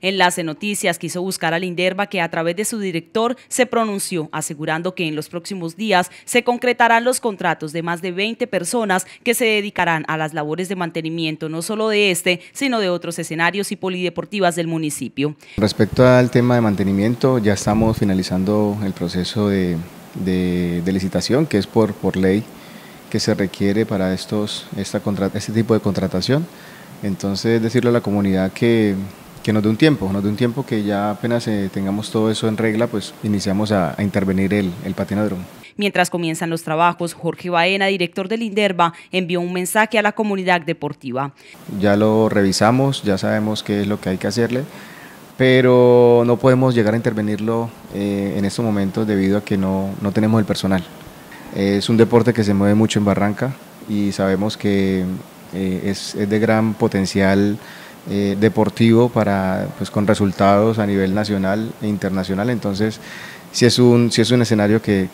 Enlace Noticias quiso buscar a LINDERBA que a través de su director se pronunció, asegurando que en los próximos días se concretarán los contratos de más de 20 personas que se dedicarán a las labores de mantenimiento no solo de este, sino de otros escenarios y polideportivas del municipio. Respecto al tema de mantenimiento, ya estamos finalizando el proceso de, licitación, que es por, ley que se requiere para estos, este tipo de contratación. Entonces, decirle a la comunidad que que nos dé un tiempo, un tiempo que ya apenas eh, tengamos todo eso en regla, pues iniciamos a, intervenir el, el Mientras comienzan los trabajos, Jorge Baena, director del INDERVA, envió un mensaje a la comunidad deportiva. Ya lo revisamos, ya sabemos qué es lo que hay que hacerle, pero no podemos llegar a intervenirlo eh, en estos momentos debido a que no, tenemos el personal. Es un deporte que se mueve mucho en Barranca y sabemos que eh, es, es de gran potencial eh, deportivo para, pues, con resultados a nivel nacional e internacional. Entonces, si es un, es un escenario que,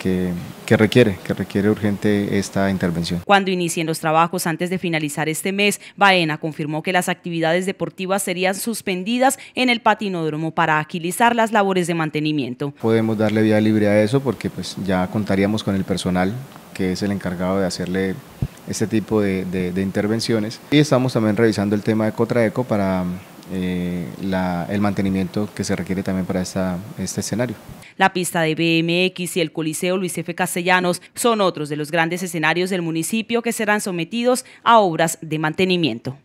requiere, que requiere urgente esta intervención. Cuando inicien los trabajos antes de finalizar este mes, Baena confirmó que las actividades deportivas serían suspendidas en el patinódromo para agilizar las labores de mantenimiento. Podemos darle vía libre a eso porque pues ya contaríamos con el personal que es el encargado de hacerle este tipo de, intervenciones. Y estamos también revisando el tema de Cotraeco para eh, el mantenimiento que se requiere también para esta, este escenario. La pista de BMX y el Coliseo Luis F. Castellanos son otros de los grandes escenarios del municipio que serán sometidos a obras de mantenimiento.